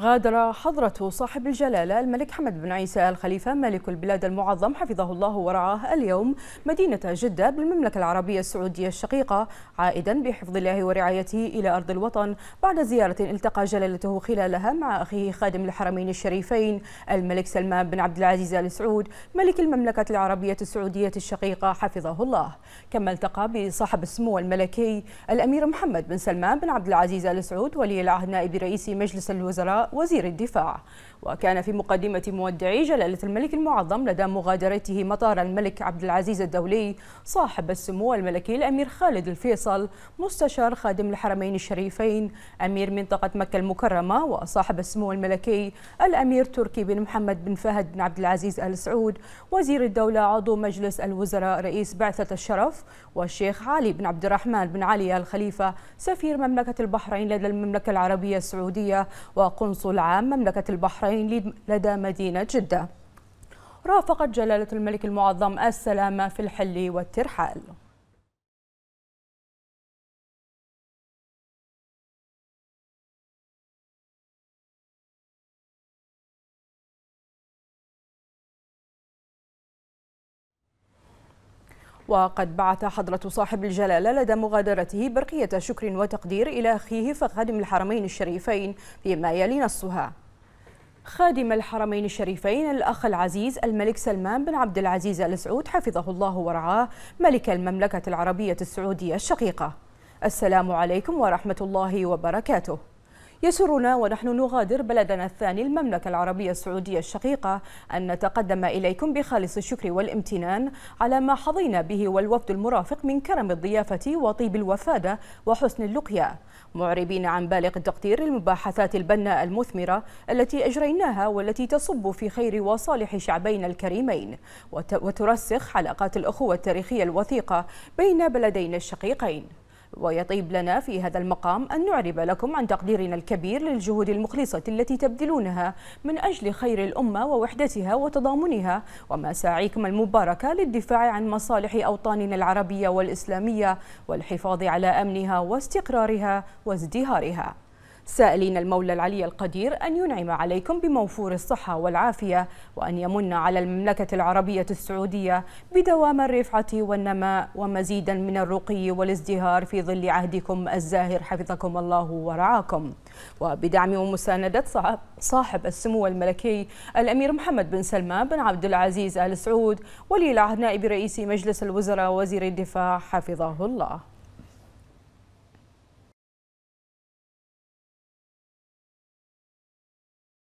غادر حضرة صاحب الجلالة الملك حمد بن عيسى الخليفة ملك البلاد المعظم حفظه الله ورعاه اليوم مدينة جدة بالمملكة العربية السعودية الشقيقة عائدا بحفظ الله ورعايته إلى أرض الوطن بعد زيارة التقى جلالته خلالها مع أخيه خادم الحرمين الشريفين الملك سلمان بن عبد العزيز آل سعود ملك المملكة العربية السعودية الشقيقة حفظه الله كما التقى بصاحب السمو الملكي الأمير محمد بن سلمان بن عبد العزيز آل سعود ولي العهد نائب رئيس مجلس الوزراء وزير الدفاع وكان في مقدمة مودعي جلالة الملك المعظم لدى مغادرته مطار الملك عبد العزيز الدولي صاحب السمو الملكي الأمير خالد الفيصل مستشار خادم الحرمين الشريفين أمير منطقة مكة المكرمة وصاحب السمو الملكي الأمير تركي بن محمد بن فهد بن عبد العزيز آل سعود وزير الدولة عضو مجلس الوزراء رئيس بعثة الشرف والشيخ علي بن عبد الرحمن بن علي آل خليفة سفير مملكة البحرين لدى المملكة العربية السعودية وقن القنصل عام مملكة البحرين لدى مدينة جدة رافقت جلالة الملك المعظم السلامة في الحل والترحال وقد بعث حضرة صاحب الجلالة لدى مغادرته برقية شكر وتقدير إلى أخيه فخادم الحرمين الشريفين فيما يلي نصها خادم الحرمين الشريفين الأخ العزيز الملك سلمان بن عبد العزيز آل سعود حفظه الله ورعاه ملك المملكة العربية السعودية الشقيقة السلام عليكم ورحمة الله وبركاته يسرنا ونحن نغادر بلدنا الثاني المملكة العربية السعودية الشقيقة أن نتقدم إليكم بخالص الشكر والامتنان على ما حظينا به والوفد المرافق من كرم الضيافة وطيب الوفادة وحسن اللقيا معربين عن بالغ التقدير المباحثات البناء المثمرة التي أجريناها والتي تصب في خير وصالح شعبينا الكريمين وترسخ علاقات الأخوة التاريخية الوثيقة بين بلدينا الشقيقين ويطيب لنا في هذا المقام أن نعرب لكم عن تقديرنا الكبير للجهود المخلصة التي تبذلونها من أجل خير الأمة ووحدتها وتضامنها ومساعيكم المباركة للدفاع عن مصالح أوطاننا العربية والإسلامية والحفاظ على أمنها واستقرارها وازدهارها سائلين المولى العلي القدير أن ينعم عليكم بموفور الصحة والعافية وأن يمن على المملكة العربية السعودية بدوام الرفعة والنماء ومزيدا من الرقي والازدهار في ظل عهدكم الزاهر حفظكم الله ورعاكم وبدعم ومساندة صاحب السمو الملكي الأمير محمد بن سلمان بن عبد العزيز آل سعود ولي العهد نائب رئيس مجلس الوزراء وزير الدفاع حفظه الله